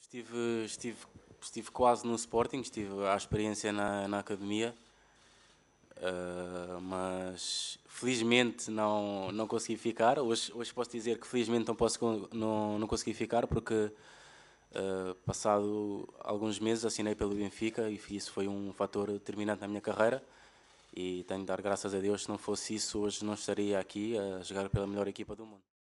Estive, estive, estive quase no Sporting, estive à experiência na, na academia, uh, mas felizmente não, não consegui ficar. Hoje, hoje posso dizer que felizmente não, posso, não, não consegui ficar porque uh, passado alguns meses assinei pelo Benfica e isso foi um fator determinante na minha carreira e tenho de dar graças a Deus, se não fosse isso hoje não estaria aqui a jogar pela melhor equipa do mundo.